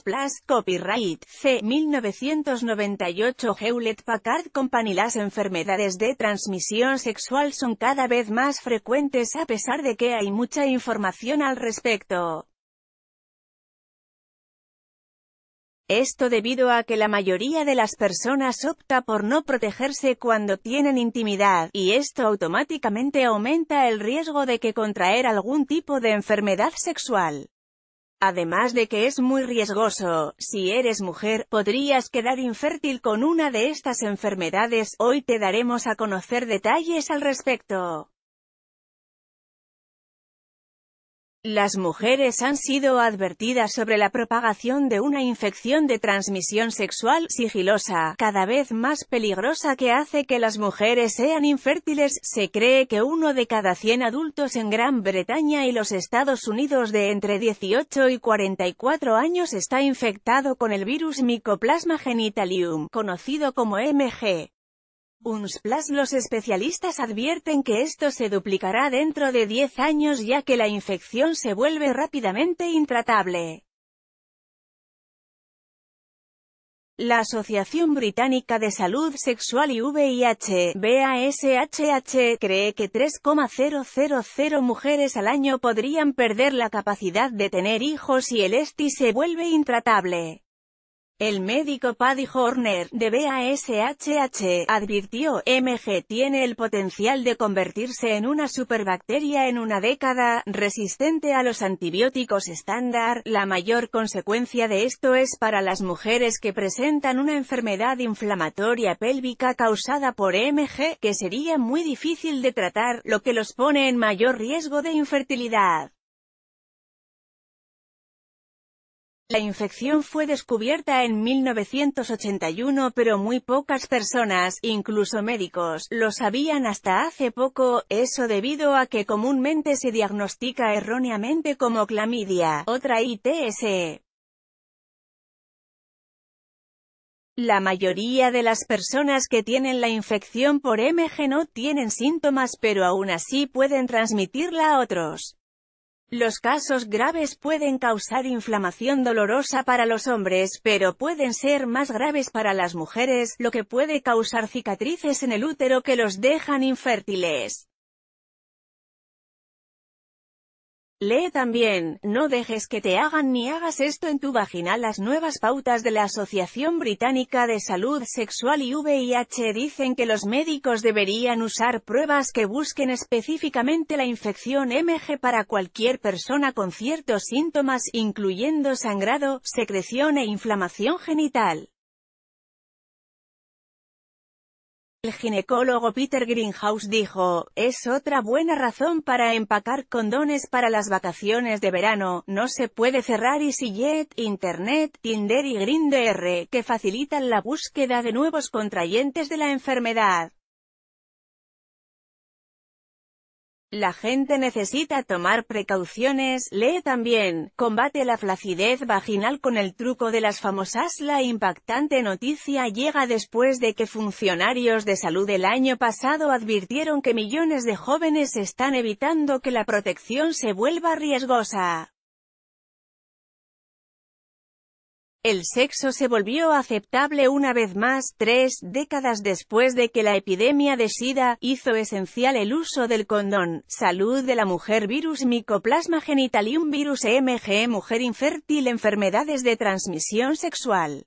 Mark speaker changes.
Speaker 1: Plus copyright, C. 1998 Hewlett Packard Company Las enfermedades de transmisión sexual son cada vez más frecuentes a pesar de que hay mucha información al respecto. Esto debido a que la mayoría de las personas opta por no protegerse cuando tienen intimidad, y esto automáticamente aumenta el riesgo de que contraer algún tipo de enfermedad sexual. Además de que es muy riesgoso, si eres mujer, podrías quedar infértil con una de estas enfermedades, hoy te daremos a conocer detalles al respecto. Las mujeres han sido advertidas sobre la propagación de una infección de transmisión sexual sigilosa, cada vez más peligrosa que hace que las mujeres sean infértiles. Se cree que uno de cada 100 adultos en Gran Bretaña y los Estados Unidos de entre 18 y 44 años está infectado con el virus Mycoplasma genitalium, conocido como MG. Unsplash Los especialistas advierten que esto se duplicará dentro de 10 años ya que la infección se vuelve rápidamente intratable. La Asociación Británica de Salud Sexual y VIH, BASHH, cree que 3,000 mujeres al año podrían perder la capacidad de tener hijos si el STI se vuelve intratable. El médico Paddy Horner, de BASHH, advirtió, MG tiene el potencial de convertirse en una superbacteria en una década, resistente a los antibióticos estándar. La mayor consecuencia de esto es para las mujeres que presentan una enfermedad inflamatoria pélvica causada por MG, que sería muy difícil de tratar, lo que los pone en mayor riesgo de infertilidad. La infección fue descubierta en 1981 pero muy pocas personas, incluso médicos, lo sabían hasta hace poco, eso debido a que comúnmente se diagnostica erróneamente como clamidia, otra ITS. La mayoría de las personas que tienen la infección por MG no tienen síntomas pero aún así pueden transmitirla a otros. Los casos graves pueden causar inflamación dolorosa para los hombres, pero pueden ser más graves para las mujeres, lo que puede causar cicatrices en el útero que los dejan infértiles. Lee también, no dejes que te hagan ni hagas esto en tu vagina. Las nuevas pautas de la Asociación Británica de Salud Sexual y VIH dicen que los médicos deberían usar pruebas que busquen específicamente la infección MG para cualquier persona con ciertos síntomas, incluyendo sangrado, secreción e inflamación genital. El ginecólogo Peter Greenhouse dijo, es otra buena razón para empacar condones para las vacaciones de verano, no se puede cerrar EasyJet, Internet, Tinder y Grindr, que facilitan la búsqueda de nuevos contrayentes de la enfermedad. La gente necesita tomar precauciones, lee también, combate la flacidez vaginal con el truco de las famosas. La impactante noticia llega después de que funcionarios de salud el año pasado advirtieron que millones de jóvenes están evitando que la protección se vuelva riesgosa. El sexo se volvió aceptable una vez más, tres décadas después de que la epidemia de SIDA, hizo esencial el uso del condón, salud de la mujer virus micoplasma genitalium virus MG mujer infértil enfermedades de transmisión sexual.